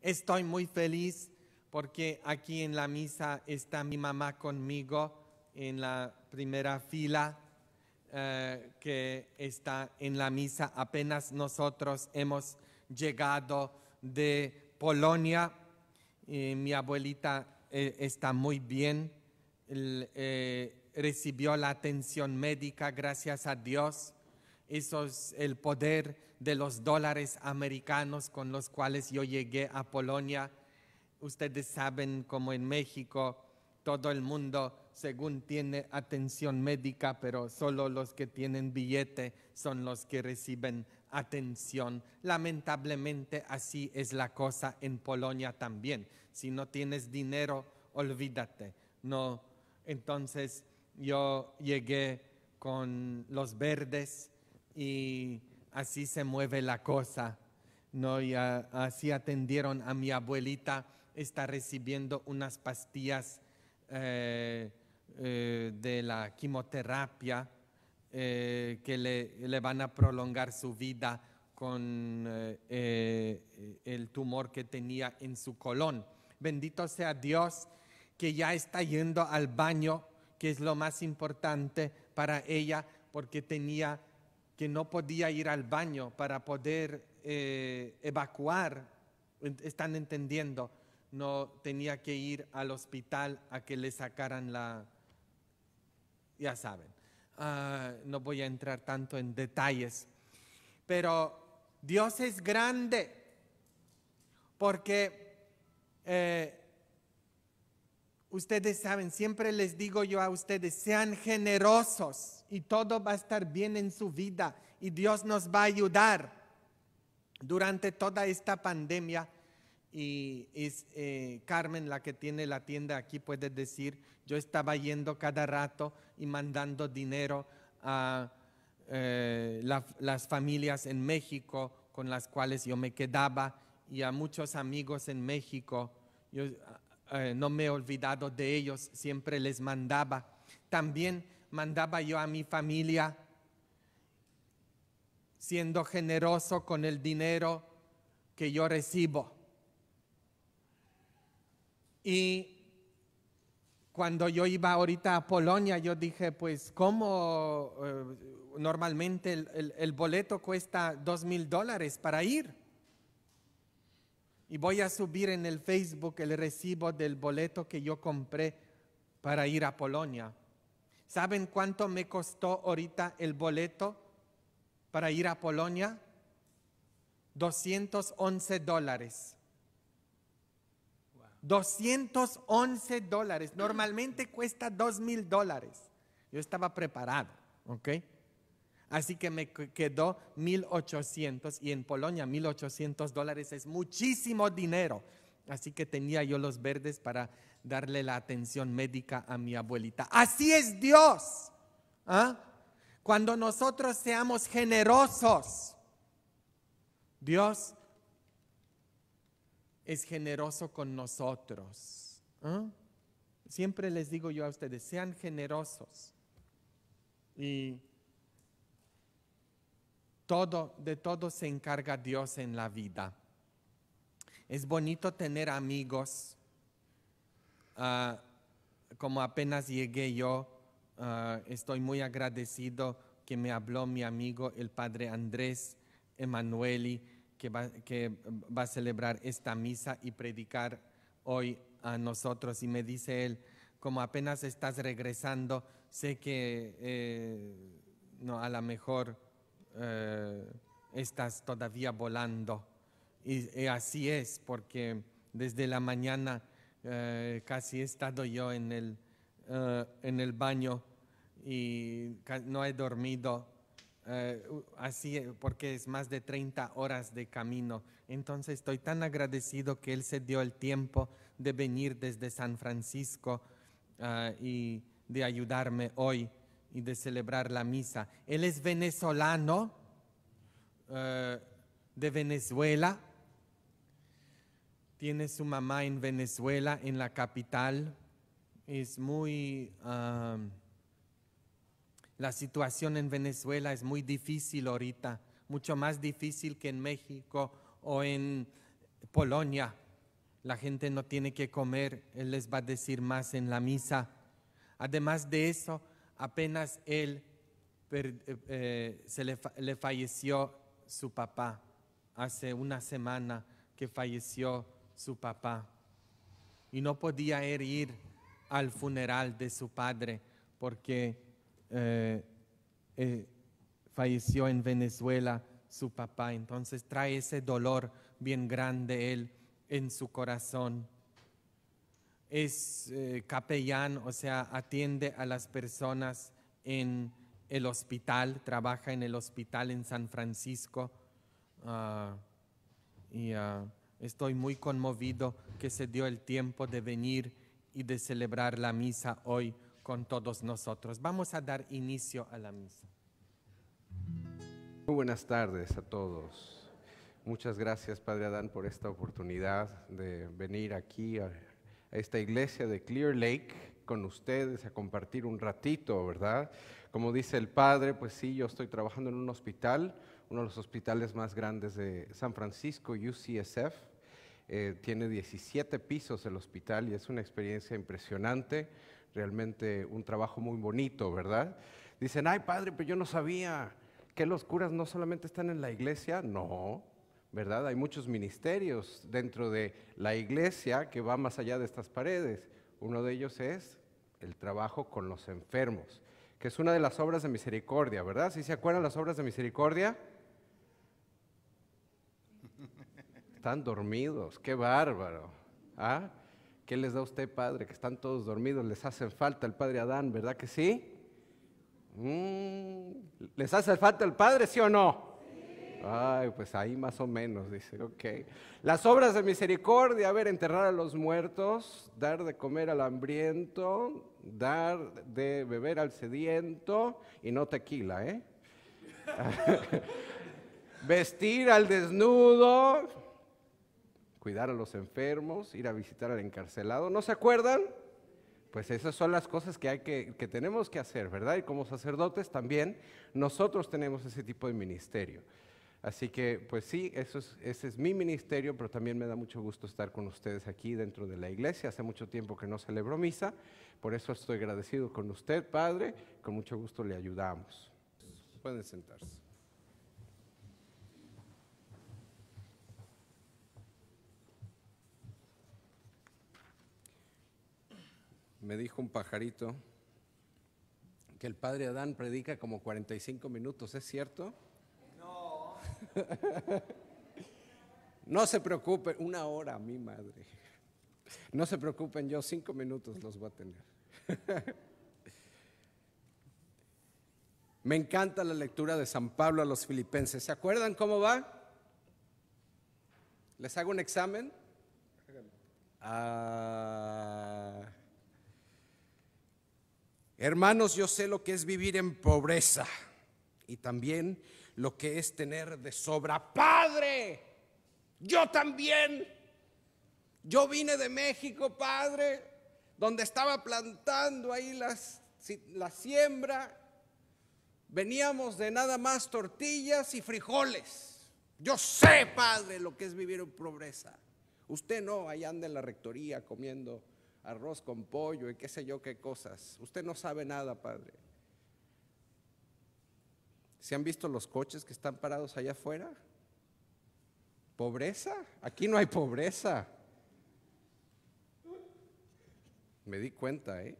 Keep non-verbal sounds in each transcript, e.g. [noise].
Estoy muy feliz porque aquí en la misa está mi mamá conmigo en la primera fila eh, que está en la misa. Apenas nosotros hemos llegado de Polonia. y mi abuelita eh, está muy bien, eh, recibió la atención médica, gracias a Dios. Eso es el poder de los dólares americanos con los cuales yo llegué a Polonia. Ustedes saben como en México todo el mundo según tiene atención médica, pero solo los que tienen billete son los que reciben atención. Lamentablemente así es la cosa en Polonia también. Si no tienes dinero, olvídate. No, entonces yo llegué con los verdes y así se mueve la cosa. ¿no? Y así atendieron a mi abuelita, está recibiendo unas pastillas eh, eh, de la quimioterapia eh, que le, le, van a prolongar su vida con el tumor que tenía en su colon. Bendito sea Dios que ya está yendo al baño, que es lo más importante para ella, porque tenía que no podía ir al baño para poder eh, evacuar, están entendiendo, no tenía que ir al hospital a que le sacaran la... Ya saben, ah, no voy a entrar tanto en detalles, pero Dios es grande porque eh, ustedes saben, siempre les digo yo a ustedes, sean generosos y todo va a estar bien en su vida y Dios nos va a ayudar durante toda esta pandemia. Y es eh, Carmen la que tiene la tienda aquí, puede decir, yo estaba yendo cada rato y mandando dinero a eh, las familias en México con las cuales yo me quedaba y a muchos amigos en México. Yo eh, no me he olvidado de ellos, siempre les mandaba. También mandaba yo a mi familia, siendo generoso con el dinero que yo recibo. Y cuando yo iba ahorita a Polonia, yo dije, pues, ¿cómo eh, normalmente el, el, boleto cuesta dos mil dólares para ir? Y voy a subir en el Facebook el recibo del boleto que yo compré para ir a Polonia. ¿Saben cuánto me costó ahorita el boleto para ir a Polonia? 211 dólares. 211 dólares. Normalmente cuesta 2 mil dólares. Yo estaba preparado, ¿ok? Así que me quedó 1800 y en Polonia 1800 dólares es muchísimo dinero. Así que tenía yo los verdes para darle la atención médica a mi abuelita. Así es Dios. ¿ah? Cuando nosotros seamos generosos, Dios es generoso con nosotros. ¿ah? Siempre les digo yo a ustedes, sean generosos. Y todo, de todo se encarga Dios en la vida. Es bonito tener amigos Ah, como apenas llegué yo, ah, estoy muy agradecido que me habló mi amigo el padre Andrés Emanueli, que va, que va a celebrar esta misa y predicar hoy a nosotros. Y me dice él, como apenas estás regresando, sé que eh, a lo mejor eh, estás todavía volando. y así es, porque desde la mañana eh, casi he estado yo en el, eh, en el baño y no he dormido. Eh, así porque es más de 30 horas de camino. Entonces estoy tan agradecido que Él se dio el tiempo de venir desde San Francisco y de ayudarme hoy y de celebrar la misa. Él es venezolano de Venezuela tiene su mamá en Venezuela, en la capital. Es muy... la situación en Venezuela es muy difícil ahorita, mucho más difícil que en México o en Polonia. La gente no tiene que comer, él les va a decir más en la misa. Además de eso, apenas él eh, se le falleció su papá hace una semana que falleció su papá y no podía ir al funeral de su padre porque eh, eh, falleció en Venezuela su papá. Entonces trae ese dolor bien grande él en su corazón. Es eh, capellán, o sea, atiende a las personas en el hospital, trabaja en el hospital en San Francisco. Ah, y ah, Estoy muy conmovido que se dio el tiempo de venir y de celebrar la misa hoy con todos nosotros. Vamos a dar inicio a la misa. Muy buenas tardes a todos. Muchas gracias, Padre Adán, por esta oportunidad de venir aquí a, esta iglesia de Clear Lake con ustedes a compartir un ratito, ¿verdad? Como dice el Padre, pues sí, yo estoy trabajando en un hospital uno de los hospitales más grandes de San Francisco, UCSF. Eh, tiene 17 pisos el hospital y es una experiencia impresionante, realmente un trabajo muy bonito, ¿verdad? Dicen, ay padre, pero yo no sabía que los curas no solamente están en la iglesia, no, ¿verdad? Hay muchos ministerios dentro de la iglesia que va más allá de estas paredes. Uno de ellos es el trabajo con los enfermos que es una de las obras de misericordia, ¿verdad? ¿Sí se acuerdan las obras de misericordia? Están dormidos, qué bárbaro. ¿Ah? ¿Qué les da usted, Padre? Que están todos dormidos, les hacen falta el Padre Adán, ¿verdad que sí? Mm, ¿Les hace falta el Padre, sí o no? Ay, pues ahí más o menos, dice, ok. Las obras de misericordia, a ver, enterrar a los muertos, dar de comer al hambriento, dar de beber al sediento, y no tequila, ¿eh? [laughs] Vestir al desnudo, cuidar a los enfermos, ir a visitar al encarcelado, ¿no se acuerdan? Pues esas son las cosas que, hay que tenemos que hacer, ¿verdad? Y como sacerdotes también nosotros tenemos ese tipo de ministerio. Así que, pues sí, ese es mi ministerio, pero también me da mucho gusto estar con ustedes aquí dentro de la iglesia. Hace mucho tiempo que no celebro misa, por eso estoy agradecido con usted, Padre. Con mucho gusto le ayudamos. Pueden sentarse. Me dijo un pajarito que el padre Adán predica como 45 minutos, ¿es cierto? [laughs] No se preocupen, una hora, mi madre. No se preocupen, yo cinco minutos los voy a tener. [laughs] Me encanta la lectura de San Pablo a los filipenses. ¿Se acuerdan cómo va? ¿Les hago un examen? Ah. Hermanos, yo sé lo que es vivir en pobreza y también lo que es tener de sobra. Padre, yo también. Yo vine de México, Padre, donde estaba plantando ahí la siembra. Veníamos de nada más tortillas y frijoles. Yo sé, Padre, lo que es vivir en pobreza. Usted no, allá anda en la rectoría comiendo arroz con pollo y qué sé yo qué cosas. Usted no sabe nada, Padre. ¿Se han visto los coches que están parados allá afuera? ¿Pobreza? Aquí no hay pobreza. Me di cuenta, ¿eh?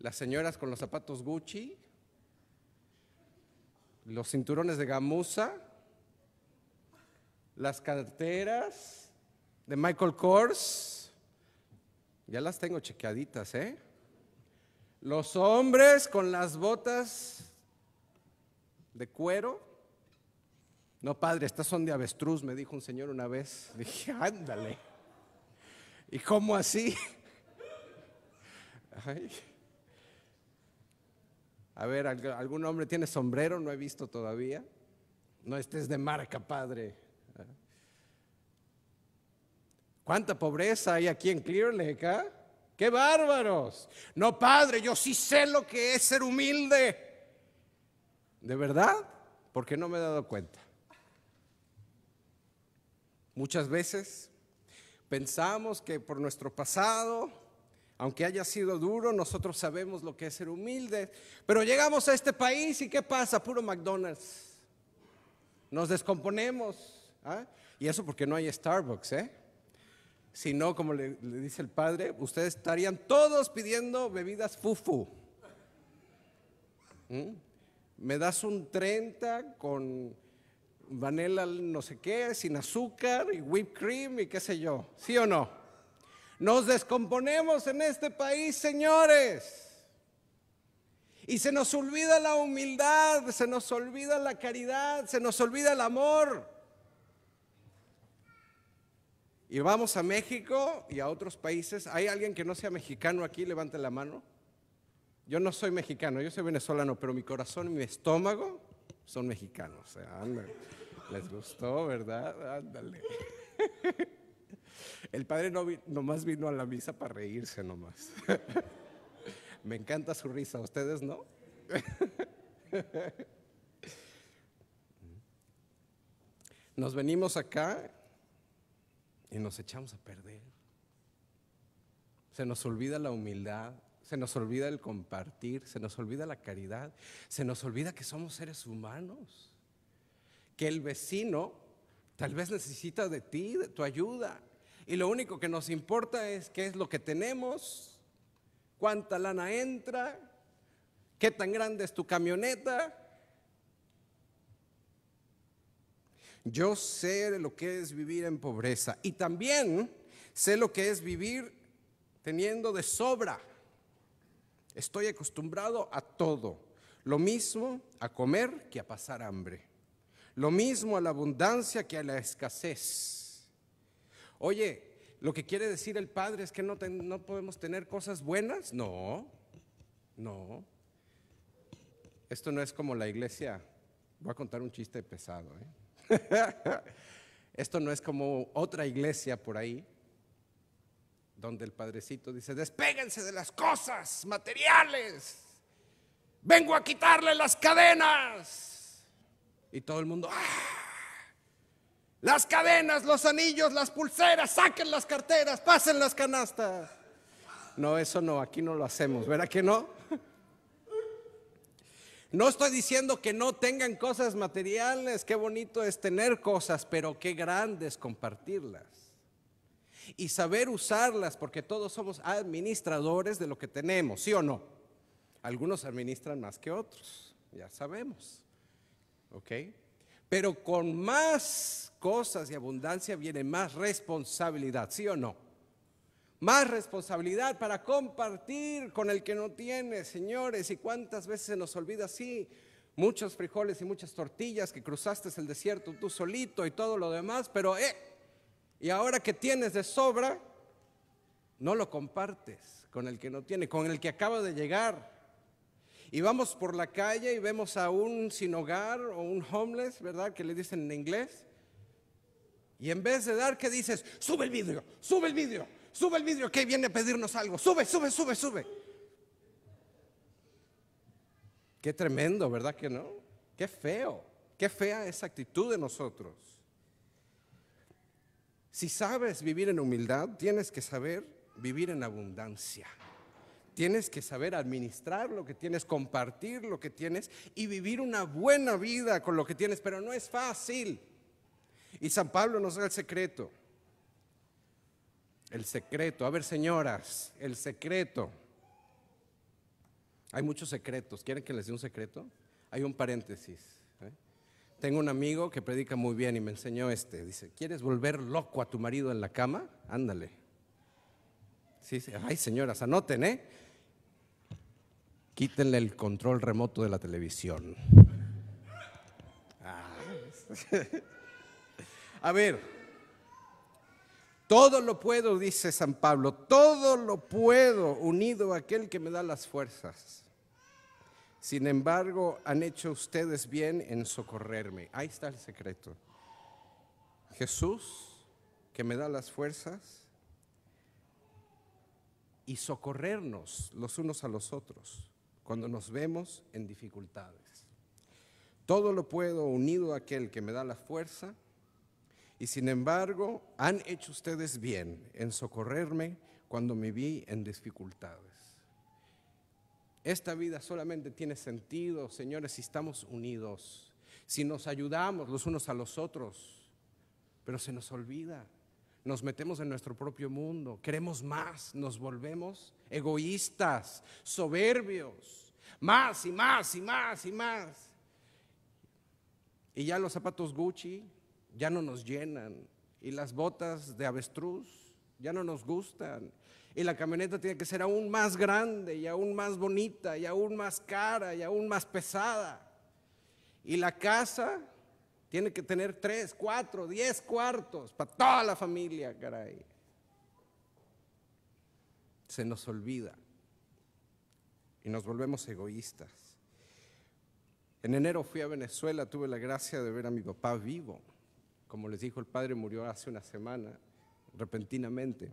Las señoras con los zapatos Gucci, los cinturones de gamuza, las carteras de Michael Kors, ya las tengo chequeaditas, ¿eh? Los hombres con las botas de cuero. No, padre, estas son de avestruz, me dijo un señor una vez. Dije, ándale. ¿Y cómo así? A ver, ¿algún hombre tiene sombrero? No he visto todavía. No, estés de marca, padre. ¿Cuánta pobreza hay aquí en Clear Lake? Ah? ¡Qué bárbaros! No, padre, yo sí sé lo que es ser humilde. ¿De verdad? Porque no me he dado cuenta. Muchas veces pensamos que por nuestro pasado, aunque haya sido duro, nosotros sabemos lo que es ser humilde. Pero llegamos a este país y ¿qué pasa? Puro McDonald's. Nos descomponemos. ¿ah? Y eso porque no hay Starbucks, ¿eh? Si no, como le, dice el padre, ustedes estarían todos pidiendo bebidas fufu. ¿Mm? me das un 30 con vanilla no sé qué, sin azúcar y whipped cream y qué sé yo, ¿sí o no? Nos descomponemos en este país, señores. Y se nos olvida la humildad, se nos olvida la caridad, se nos olvida el amor. Y vamos a México y a otros países. ¿Hay alguien que no sea mexicano aquí? Levante la mano. Yo no soy mexicano, yo soy venezolano, pero mi corazón y mi estómago son mexicanos. Les gustó, ¿verdad? Ándale. [laughs] El padre nomás vino a la misa para reírse nomás. [laughs] Me encanta su risa, ¿ustedes no? [laughs] Nos venimos acá y nos echamos a perder. Se nos olvida la humildad, se nos olvida el compartir, se nos olvida la caridad, se nos olvida que somos seres humanos, que el vecino tal vez necesita de ti, de tu ayuda, y lo único que nos importa es qué es lo que tenemos, cuánta lana entra, qué tan grande es tu camioneta. Yo sé lo que es vivir en pobreza y también sé lo que es vivir teniendo de sobra. Estoy acostumbrado a todo. Lo mismo a comer que a pasar hambre. Lo mismo a la abundancia que a la escasez. Oye, lo que quiere decir el Padre es que no, podemos tener cosas buenas. No, no. Esto no es como la iglesia. Voy a contar un chiste pesado. ¿eh? [laughs] Esto no es como otra iglesia por ahí donde el padrecito dice, despéguense de las cosas materiales, vengo a quitarle las cadenas. Y todo el mundo, ¡ah! las cadenas, los anillos, las pulseras, saquen las carteras, pasen las canastas. No, eso no, aquí no lo hacemos, ¿verdad que no? No estoy diciendo que no tengan cosas materiales, qué bonito es tener cosas, pero qué grande es compartirlas y saber usarlas, porque todos somos administradores de lo que tenemos, ¿sí o no? Algunos administran más que otros, ya sabemos. ¿Ok? Pero con más cosas y abundancia viene más responsabilidad, ¿sí o no? Más responsabilidad para compartir con el que no tiene, señores. ¿Y cuántas veces se nos olvida así? Muchos frijoles y muchas tortillas que cruzaste el desierto tú solito y todo lo demás, pero eh, y ahora que tienes de sobra, no lo compartes con el que no tiene, con el que acaba de llegar. Y vamos por la calle y vemos a un sin hogar o un homeless, ¿verdad? Que le dicen en inglés. Y en vez de dar, ¿qué dices? Sube el vidrio, sube el vidrio, sube el vidrio, que viene a pedirnos algo. Sube, sube, sube, sube. Qué tremendo, ¿verdad que no? Qué feo, qué fea esa actitud de nosotros. Si sabes vivir en humildad, tienes que saber vivir en abundancia. Tienes que saber administrar lo que tienes, compartir lo que tienes y vivir una buena vida con lo que tienes, pero no es fácil. Y San Pablo nos da el secreto. El secreto. A ver, señoras, el secreto. Hay muchos secretos. ¿Quieren que les dé un secreto? Hay un paréntesis. Tengo un amigo que predica muy bien y me enseñó este. Dice, ¿quieres volver loco a tu marido en la cama? Ándale. Sí, Ay, señoras, anoten, ¿eh? Quítenle el control remoto de la televisión. Ah. [laughs] A ver, todo lo puedo, dice San Pablo, todo lo puedo unido a aquel que me da las fuerzas. Sin embargo, han hecho ustedes bien en socorrerme. Ahí está el secreto. Jesús, que me da las fuerzas, y socorrernos los unos a los otros cuando nos vemos en dificultades. Todo lo puedo unido a aquel que me da la fuerza, y sin embargo han hecho ustedes bien en socorrerme cuando me vi en dificultades. Esta vida solamente tiene sentido, señores, si estamos unidos, si nos ayudamos los unos a los otros, pero se nos olvida. Nos metemos en nuestro propio mundo, queremos más, nos volvemos egoístas, soberbios, más y más y más y más. Y ya los zapatos Gucci ya no nos llenan, y las botas de avestruz ya no nos gustan. Y la camioneta tiene que ser aún más grande y aún más bonita y aún más cara y aún más pesada. Y la casa tiene que tener tres, cuatro, diez cuartos para toda la familia, caray. Se nos olvida y nos volvemos egoístas. En enero fui a Venezuela, tuve la gracia de ver a mi papá vivo. Como les dijo, el padre murió hace una semana repentinamente.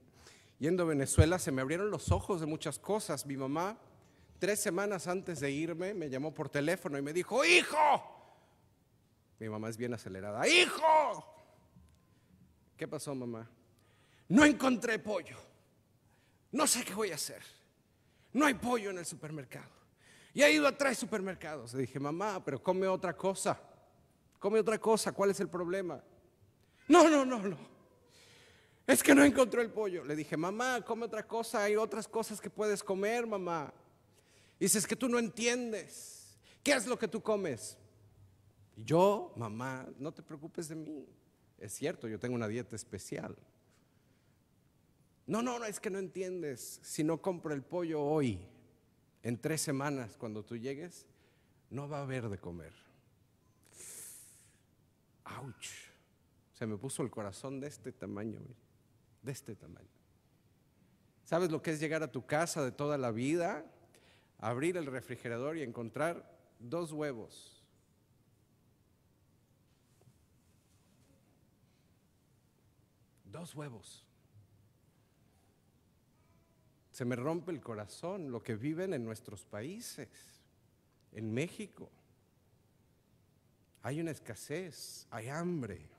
Yendo a Venezuela se me abrieron los ojos de muchas cosas. Mi mamá, tres semanas antes de irme, me llamó por teléfono y me dijo, hijo, mi mamá es bien acelerada, hijo, ¿qué pasó mamá? No encontré pollo, no sé qué voy a hacer, no hay pollo en el supermercado. Y he ido a tres supermercados. Le dije, mamá, pero come otra cosa, come otra cosa, ¿cuál es el problema? No, no, no, no. Es que no encontró el pollo. Le dije, mamá, come otra cosa, hay otras cosas que puedes comer, mamá. Dice, es que tú no entiendes. ¿Qué es lo que tú comes? yo, mamá, no te preocupes de mí. Es cierto, yo tengo una dieta especial. No, no, no, es que no entiendes. Si no compro el pollo hoy, en tres semanas, cuando tú llegues, no va a haber de comer. ¡Auch! Se me puso el corazón de este tamaño de este tamaño. ¿Sabes lo que es llegar a tu casa de toda la vida, abrir el refrigerador y encontrar dos huevos? Dos huevos. Se me rompe el corazón lo que viven en nuestros países, en México. Hay una escasez, hay hambre.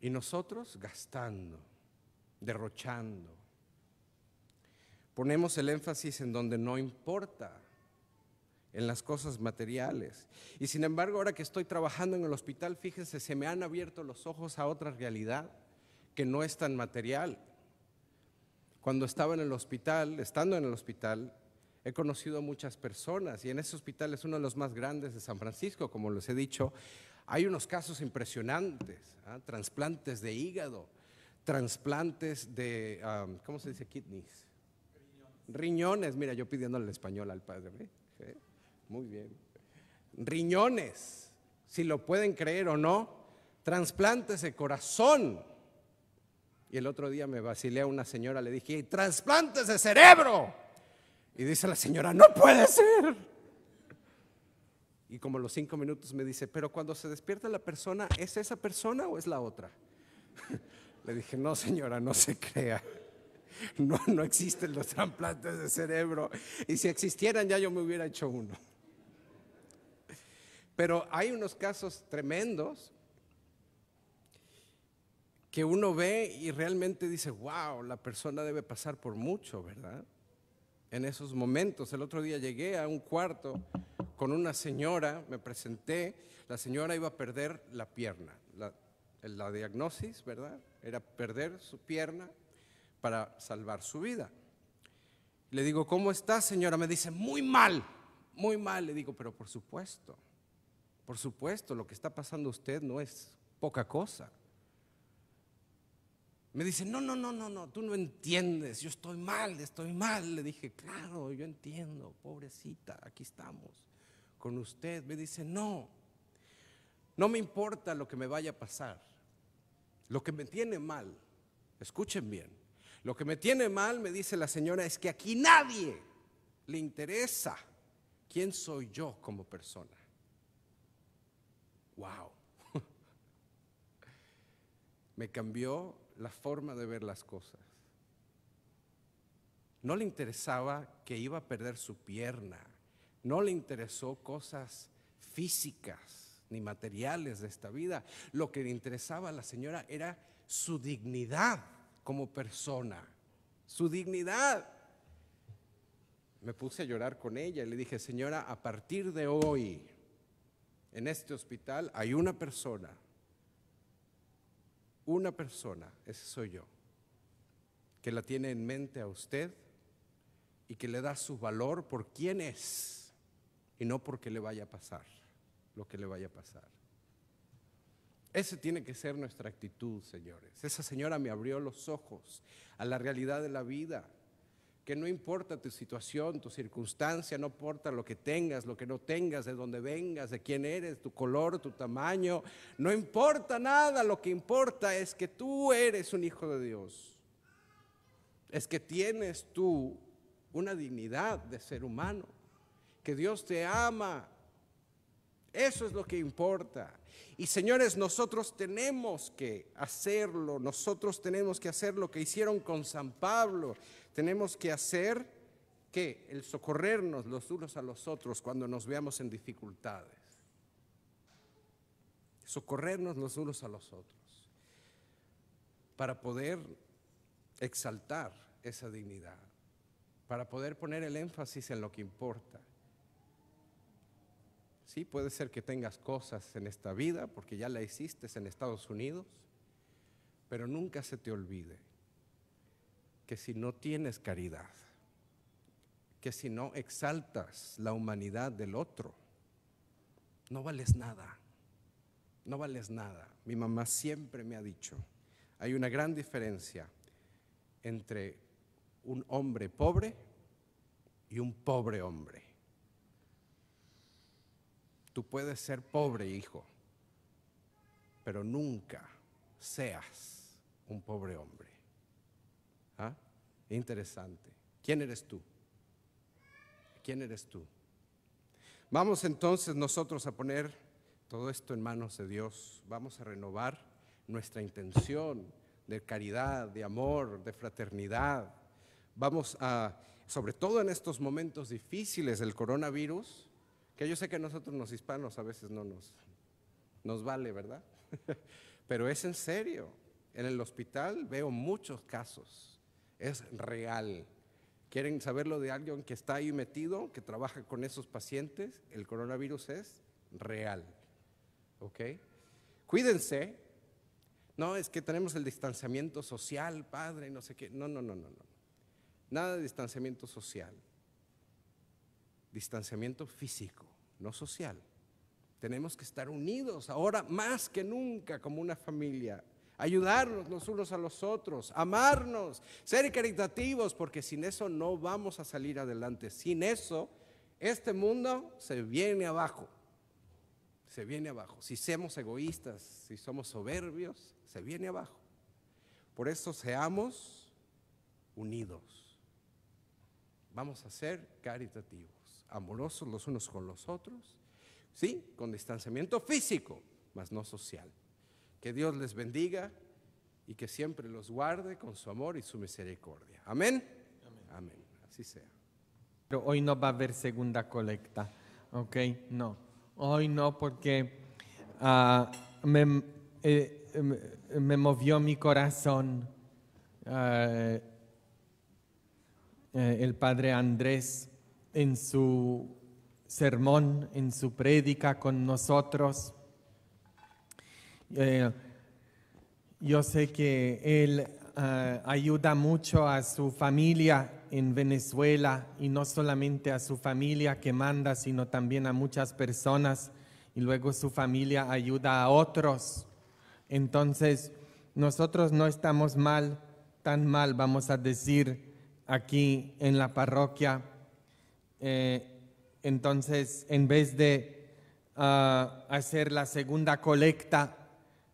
Y nosotros gastando, derrochando. Ponemos el énfasis en donde no importa, en las cosas materiales. Y sin embargo, ahora que estoy trabajando en el hospital, fíjense, se me han abierto los ojos a otra realidad que no es tan material. Cuando estaba en el hospital, estando en el hospital, he conocido muchas personas y en ese hospital es uno de los más grandes de San Francisco, como les he dicho, hay unos casos impresionantes, ¿ah? trasplantes de hígado, trasplantes de, ¿cómo se dice? Kidneys. Riñones. mira, yo pidiéndole el español al padre. ¿Eh? Muy bien. Riñones, si lo pueden creer o no, trasplantes de corazón. Y el otro día me vacilé a una señora, le dije, trasplantes de cerebro. Y dice la señora, no puede ser. Y como los cinco minutos me dice, pero cuando se despierta la persona, ¿es esa persona o es la otra? [laughs] Le dije, no señora, no se crea. [laughs] No, no existen los trasplantes de cerebro. Y si existieran ya yo me hubiera hecho uno. Pero hay unos casos tremendos que uno ve y realmente dice, wow, la persona debe pasar por mucho, ¿verdad? En esos momentos, el otro día llegué a un cuarto con una señora, me presenté, la señora iba a perder la pierna. La, la diagnosis, ¿verdad? Era perder su pierna para salvar su vida. Le digo, ¿cómo está, señora? Me dice, muy mal, muy mal. Le digo, pero por supuesto, por supuesto, lo que está pasando usted no es poca cosa. Me dice, no, no, no, no, no, tú no entiendes, yo estoy mal, estoy mal. Le dije, claro, yo entiendo, pobrecita, aquí estamos con usted. Me dice, no, no me importa lo que me vaya a pasar. Lo que me tiene mal, escuchen bien, lo que me tiene mal, me dice la señora, es que aquí nadie le interesa quién soy yo como persona. Wow. [laughs] Me cambió la forma de ver las cosas. No le interesaba que iba a perder su pierna no le interesó cosas físicas ni materiales de esta vida. Lo que le interesaba a la señora era su dignidad como persona, su dignidad. Me puse a llorar con ella y le dije, señora, a partir de hoy, en este hospital hay una persona, una persona, ese soy yo, que la tiene en mente a usted y que le da su valor por quién es y no porque le vaya a pasar lo que le vaya a pasar. Esa tiene que ser nuestra actitud, señores. Esa señora me abrió los ojos a la realidad de la vida, que no importa tu situación, tu circunstancia, no importa lo que tengas, lo que no tengas, de dónde vengas, de quién eres, tu color, tu tamaño, no importa nada, lo que importa es que tú eres un hijo de Dios. Es que tienes tú una dignidad de ser humano que Dios te ama. Eso es lo que importa. Y señores, nosotros tenemos que hacerlo, nosotros tenemos que hacer lo que hicieron con San Pablo. Tenemos que hacer que el socorrernos los unos a los otros cuando nos veamos en dificultades. Socorrernos los unos a los otros para poder exaltar esa dignidad, para poder poner el énfasis en lo que importa Sí, puede ser que tengas cosas en esta vida, porque ya la hiciste en Estados Unidos, pero nunca se te olvide que si no tienes caridad, que si no exaltas la humanidad del otro, no vales nada, no vales nada. Mi mamá siempre me ha dicho, hay una gran diferencia entre un hombre pobre y un pobre hombre. Tú puedes ser pobre, hijo, pero nunca seas un pobre hombre. ¿Ah? Interesante. ¿Quién eres tú? ¿Quién eres tú? Vamos entonces nosotros a poner todo esto en manos de Dios. Vamos a renovar nuestra intención de caridad, de amor, de fraternidad. Vamos a, sobre todo en estos momentos difíciles del coronavirus, que yo sé que nosotros los hispanos a veces no nos, nos vale, ¿verdad? [laughs] Pero es en serio. En el hospital veo muchos casos. Es real. ¿Quieren saberlo de alguien que está ahí metido, que trabaja con esos pacientes? El coronavirus es real. ¿Ok? Cuídense. No, es que tenemos el distanciamiento social, padre, no sé qué. No, no, no, no, no. Nada de distanciamiento social distanciamiento físico, no social. Tenemos que estar unidos ahora más que nunca como una familia, ayudarnos los unos a los otros, amarnos, ser caritativos, porque sin eso no vamos a salir adelante. Sin eso, este mundo se viene abajo, se viene abajo. Si seamos egoístas, si somos soberbios, se viene abajo. Por eso seamos unidos. Vamos a ser caritativos amorosos los unos con los otros, ¿sí? Con distanciamiento físico, mas no social. Que Dios les bendiga y que siempre los guarde con su amor y su misericordia. Amén. Amén. Así sea. Pero hoy no va a haber segunda colecta, ¿ok? No. Hoy no porque ah, eh, eh, me, movió mi corazón ah, eh, el padre Andrés en su sermón, en su prédica con nosotros. Eh, yo sé que él ah, ayuda mucho a su familia en Venezuela y no solamente a su familia que manda, sino también a muchas personas y luego su familia ayuda a otros. Entonces, nosotros no estamos mal, tan mal vamos a decir aquí en la parroquia eh, entonces, en vez de ah, hacer la segunda colecta,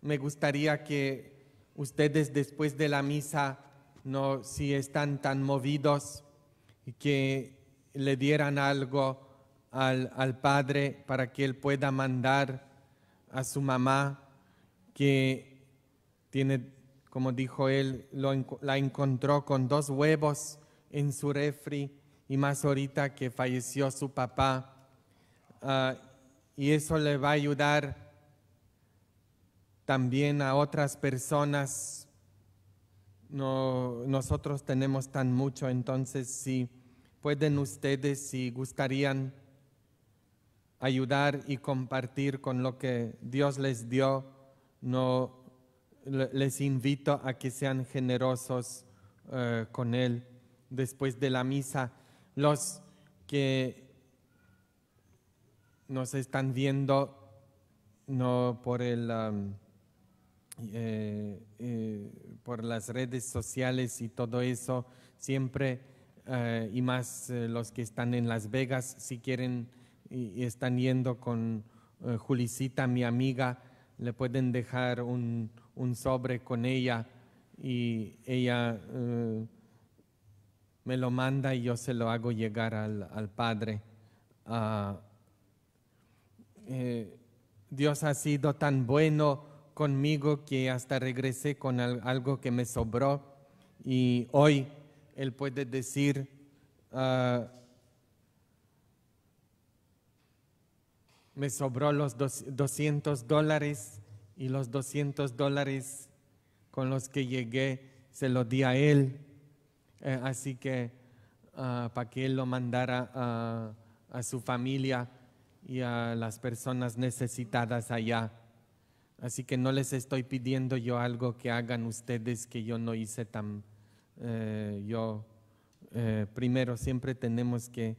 me gustaría que ustedes después de la misa, no, si están tan movidos, que le dieran algo al, Padre para que Él pueda mandar a su mamá, que tiene, como dijo Él, la encontró con dos huevos en su refri y más ahorita que falleció su papá. Ah, y eso le va a ayudar también a otras personas. No, nosotros tenemos tan mucho, entonces si pueden ustedes, si gustarían, ayudar y compartir con lo que Dios les dio, no les invito a que sean generosos eh, con él después de la misa los que nos están viendo no por el um, eh, eh, por las redes sociales y todo eso siempre eh, y más los que están en Las Vegas si quieren y, están yendo con Julisita, mi amiga le pueden dejar un, un sobre con ella y ella me lo manda y yo se lo hago llegar al, Padre. Ah, eh, Dios ha sido tan bueno conmigo que hasta regresé con algo que me sobró y hoy Él puede decir, ah, me sobró los 200 dólares y los 200 dólares con los que llegué se los di a Él eh, así que ah, para que él lo mandara a, su familia y a las personas necesitadas allá. Así que no les estoy pidiendo yo algo que hagan ustedes que yo no hice tan eh, yo. Eh, primero siempre tenemos que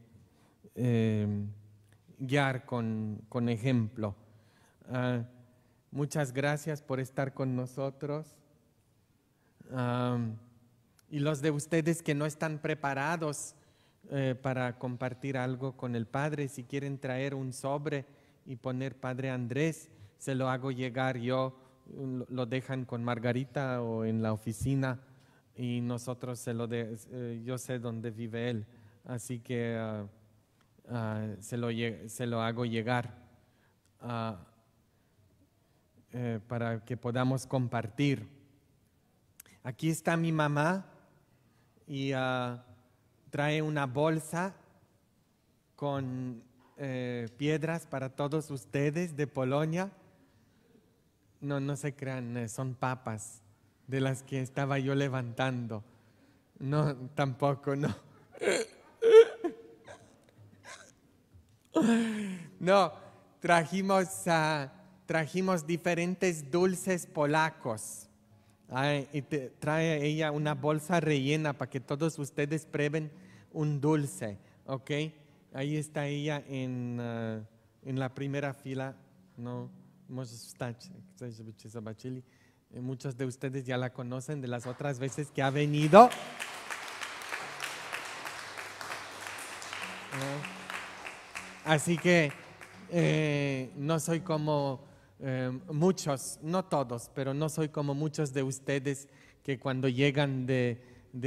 guiar con, ejemplo. Ah, muchas gracias por estar con nosotros. Ah, y los de ustedes que no están preparados eh, para compartir algo con el Padre, si quieren traer un sobre y poner Padre Andrés, se lo hago llegar yo, lo dejan con Margarita o en la oficina y nosotros se lo de, eh, yo sé dónde vive él, así que ah, ah, se, lo, hago llegar ah, eh, para que podamos compartir. Aquí está mi mamá y ah, trae una bolsa con eh, piedras para todos ustedes de Polonia. No, no se crean, eh, son papas de las que estaba yo levantando. No, tampoco, no. [laughs] No, ah, trajimos diferentes dulces polacos y trae ella una bolsa rellena para que todos ustedes prueben un dulce, ¿ok? Ahí está ella en, ah, en la primera fila, ¿no? Eh, muchos de ustedes ya la conocen de las otras veces que ha venido. Ah, así que eh, no soy como Em, muchos, no todos, pero no soy como muchos de ustedes que cuando llegan de,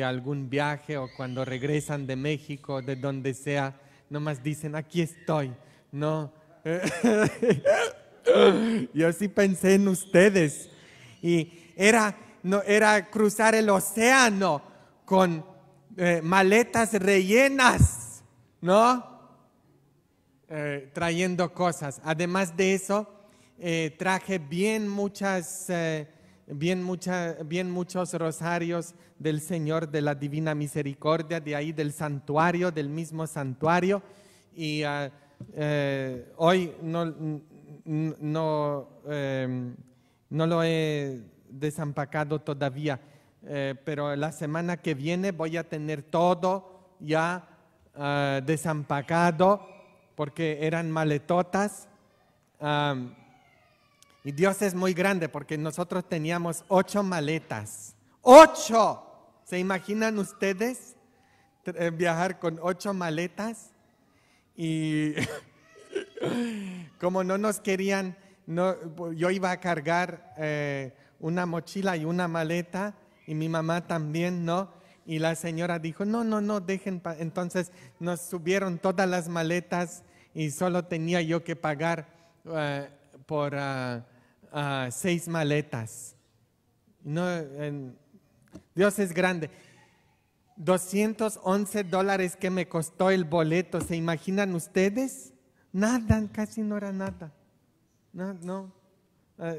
algún viaje o cuando regresan de México, de donde sea, nomás dicen, aquí estoy. No, [laughs] yo sí pensé en ustedes. Y era, no, era cruzar el océano con eh, maletas rellenas, ¿no? Eh, trayendo cosas. Además de eso, eh, traje bien muchas... Eh, bien, bien muchos rosarios del Señor de la Divina Misericordia, de ahí del santuario, del mismo santuario. Y ah, eh, hoy no, no, em, lo he desampacado todavía, pero la semana que viene voy a tener todo ya ah, desampacado porque eran maletotas. Y Dios es muy grande porque nosotros teníamos ocho maletas. ¡Ocho! ¿Se imaginan ustedes eh, viajar con ocho maletas? Y [laughs] como no nos querían, yo iba a cargar eh, una mochila y una maleta y mi mamá también, ¿no? Y la señora dijo, no, no, no, dejen. Entonces nos subieron todas las maletas y solo tenía yo que pagar eh, por... Ah, Ah, seis maletas. Dios es grande. 211 dólares que me costó el boleto, ¿se imaginan ustedes? Nada, casi no era nada. No, ah,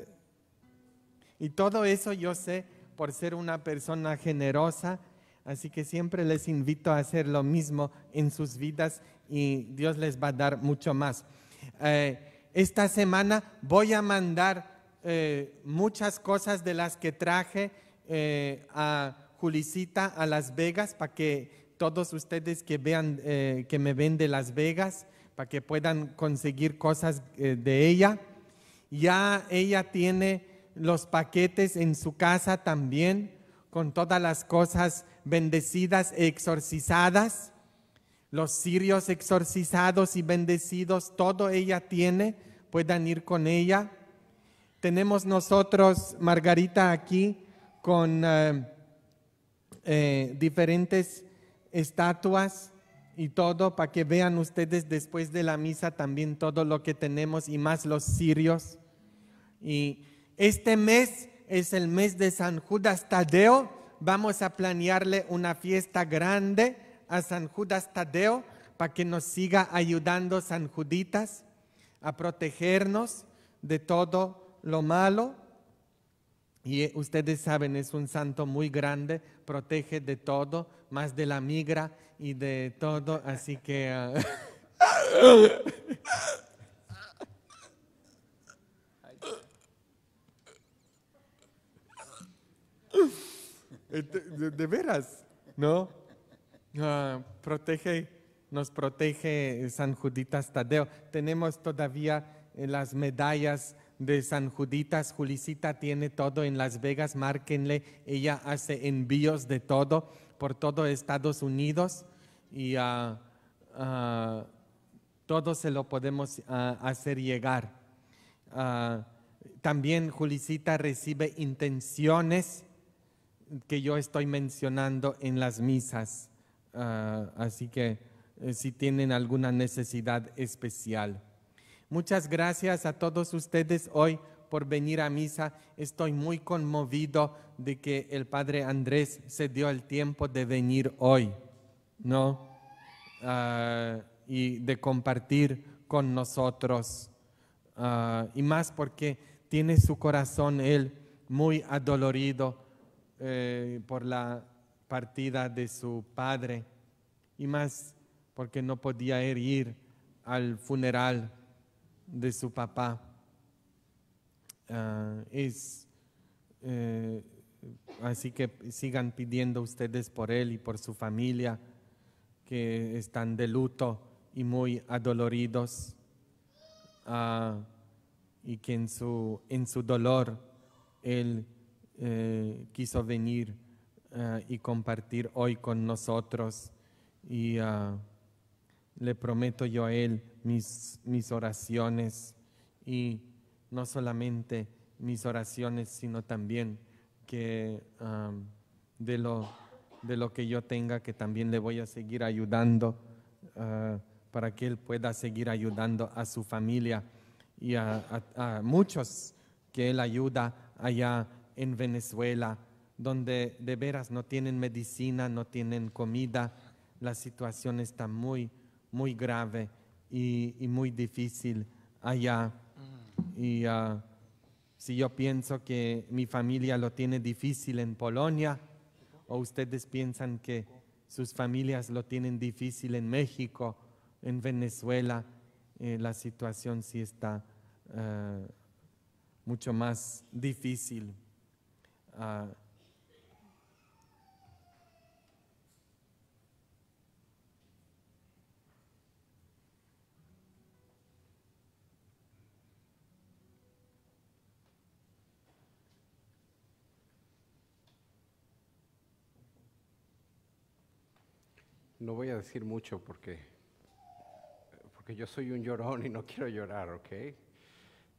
y todo eso yo sé por ser una persona generosa, así que siempre les invito a hacer lo mismo en sus vidas y Dios les va a dar mucho más. Eh, esta semana voy a mandar eh, muchas cosas de las que traje eh, a Julicita a Las Vegas para que todos ustedes que vean, eh, que me ven de Las Vegas, para que puedan conseguir cosas de ella. Ya ella tiene los paquetes en su casa también, con todas las cosas bendecidas e exorcizadas, los sirios exorcizados y bendecidos, todo ella tiene, puedan ir con ella. Tenemos nosotros, Margarita, aquí con eh, eh, diferentes estatuas y todo para que vean ustedes después de la misa también todo lo que tenemos y más los sirios. Y este mes es el mes de San Judas Tadeo. Vamos a planearle una fiesta grande a San Judas Tadeo para que nos siga ayudando San Juditas a protegernos de todo lo malo, y ustedes saben, es un santo muy grande, protege de todo, más de la migra y de todo, así que... Ah. Este, de, veras, ¿no? Ah, protege, nos protege San Juditas Tadeo. Tenemos todavía eh, las medallas de San Juditas, Julicita tiene todo en Las Vegas, márquenle, ella hace envíos de todo por todo Estados Unidos y ah, ah, todo se lo podemos ah, hacer llegar. también Julicita recibe intenciones que yo estoy mencionando en las misas, así que eh, si tienen alguna necesidad especial. Muchas gracias a todos ustedes hoy por venir a misa. Estoy muy conmovido de que el padre Andrés se dio el tiempo de venir hoy, ¿no? Ah, y de compartir con nosotros. Ah, y más porque tiene su corazón él muy adolorido eh, por la partida de su padre. Y más porque no podía ir al funeral de su papá. Ah, es, eh, así que sigan pidiendo ustedes por él y por su familia que están de luto y muy adoloridos ah, y que en su, en su dolor él eh, quiso venir ah, y compartir hoy con nosotros y le prometo yo a Él mis, oraciones y no solamente mis oraciones, sino también que de, lo, de lo que yo tenga, que también le voy a seguir ayudando ah, para que Él pueda seguir ayudando a su familia y a, a muchos que Él ayuda allá en Venezuela, donde de veras no tienen medicina, no tienen comida, la situación está muy, muy grave y, muy difícil allá. Y ah, si yo pienso que mi familia lo tiene difícil en Polonia, o ustedes piensan que sus familias lo tienen difícil en México, en Venezuela, eh, la situación sí está eh, mucho más difícil. Ah, No voy a decir mucho porque, porque yo soy un llorón y no quiero llorar, ¿ok?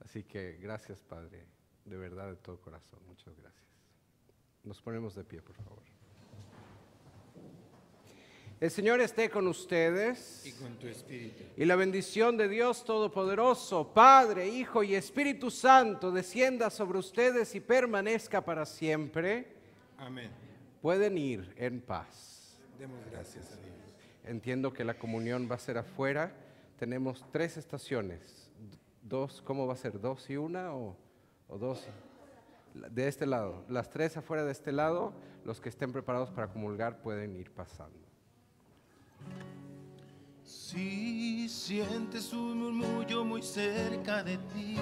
Así que gracias, Padre, de verdad, de todo corazón. Muchas gracias. Nos ponemos de pie, por favor. El Señor esté con ustedes. Y con tu espíritu. Y la bendición de Dios Todopoderoso, Padre, Hijo y Espíritu Santo, descienda sobre ustedes y permanezca para siempre. Amén. Pueden ir en paz. Demos gracias a Dios. Entiendo que la comunión va a ser afuera. Tenemos tres estaciones. Dos, ¿cómo va a ser? ¿Dos y una o, dos? De este lado. Las tres afuera de este lado. Los que estén preparados para comulgar pueden ir pasando. Si sientes un murmullo muy cerca de ti.